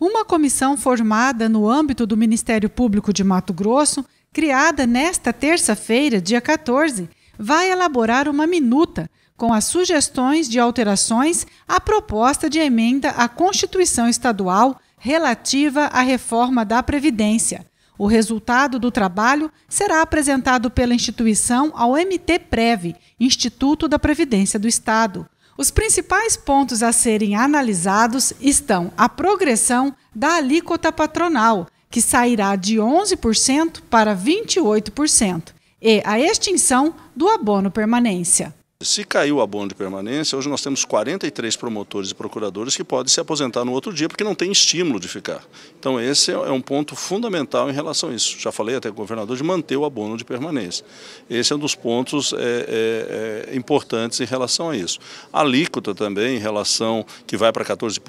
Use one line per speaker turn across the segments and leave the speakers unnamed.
Uma comissão formada no âmbito do Ministério Público de Mato Grosso, criada nesta terça-feira, dia 14, vai elaborar uma minuta com as sugestões de alterações à proposta de emenda à Constituição Estadual relativa à reforma da Previdência. O resultado do trabalho será apresentado pela instituição ao MT Prev, Instituto da Previdência do Estado. Os principais pontos a serem analisados estão a progressão da alíquota patronal, que sairá de 11% para 28%, e a extinção do abono permanência.
Se caiu a abono de permanência, hoje nós temos 43 promotores e procuradores que podem se aposentar no outro dia porque não tem estímulo de ficar. Então esse é um ponto fundamental em relação a isso. Já falei até com o governador de manter o abono de permanência. Esse é um dos pontos é, é, é importantes em relação a isso. A alíquota também em relação que vai para 14%,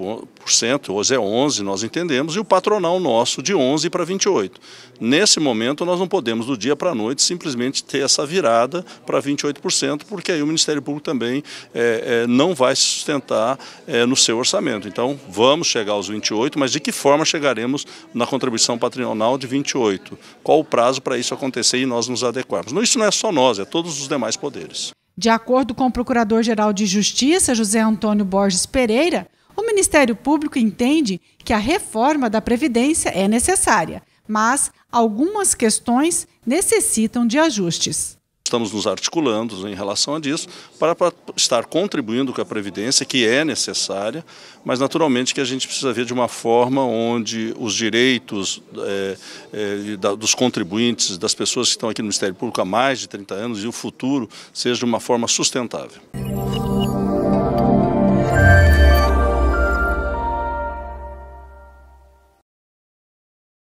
hoje é 11%, nós entendemos, e o patronal nosso de 11% para 28%. Nesse momento nós não podemos do dia para a noite simplesmente ter essa virada para 28%, porque aí o Ministério Público também é, é, não vai se sustentar é, no seu orçamento. Então, vamos chegar aos 28, mas de que forma chegaremos na contribuição patrimonial de 28? Qual o prazo para isso acontecer e nós nos adequarmos? Não, isso não é só nós, é todos os demais poderes.
De acordo com o Procurador-Geral de Justiça, José Antônio Borges Pereira, o Ministério Público entende que a reforma da Previdência é necessária, mas algumas questões necessitam de ajustes.
Estamos nos articulando em relação a isso para, estar contribuindo com a Previdência, que é necessária, mas naturalmente que a gente precisa ver de uma forma onde os direitos é, é, dos contribuintes, das pessoas que estão aqui no Ministério Público há mais de 30 anos e o futuro seja de uma forma sustentável.